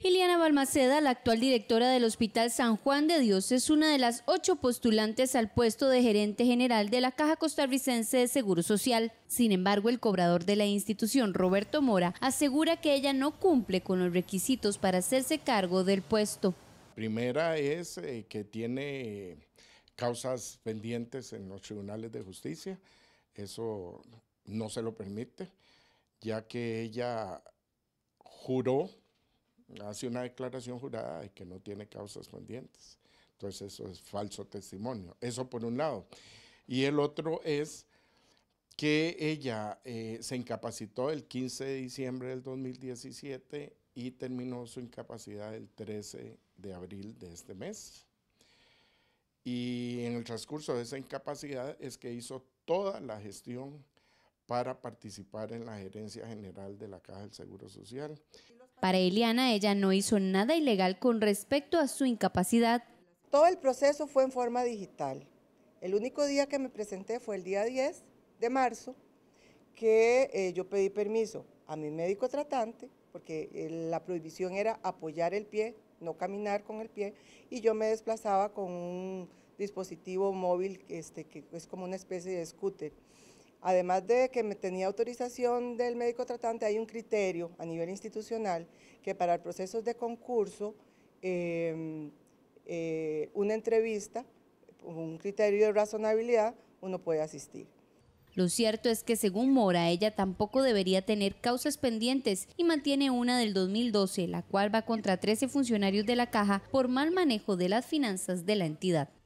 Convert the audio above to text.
Liliana Balmaceda, la actual directora del Hospital San Juan de Dios, es una de las ocho postulantes al puesto de gerente general de la Caja Costarricense de Seguro Social. Sin embargo, el cobrador de la institución, Roberto Mora, asegura que ella no cumple con los requisitos para hacerse cargo del puesto. Primera es eh, que tiene eh, causas pendientes en los tribunales de justicia. Eso no se lo permite, ya que ella juró hace una declaración jurada de que no tiene causas pendientes. Entonces eso es falso testimonio. Eso por un lado. Y el otro es que ella eh, se incapacitó el 15 de diciembre del 2017 y terminó su incapacidad el 13 de abril de este mes. Y en el transcurso de esa incapacidad es que hizo toda la gestión para participar en la gerencia general de la Caja del Seguro Social. Para Eliana, ella no hizo nada ilegal con respecto a su incapacidad. Todo el proceso fue en forma digital. El único día que me presenté fue el día 10 de marzo, que eh, yo pedí permiso a mi médico tratante, porque eh, la prohibición era apoyar el pie, no caminar con el pie, y yo me desplazaba con un dispositivo móvil este, que es como una especie de scooter. Además de que tenía autorización del médico tratante, hay un criterio a nivel institucional que para el procesos de concurso, em, eh, una entrevista, un criterio de razonabilidad, uno puede asistir. Lo cierto es que según Mora, ella tampoco debería tener causas pendientes y mantiene una del 2012, la cual va contra 13 funcionarios de la caja por mal manejo de las finanzas de la entidad.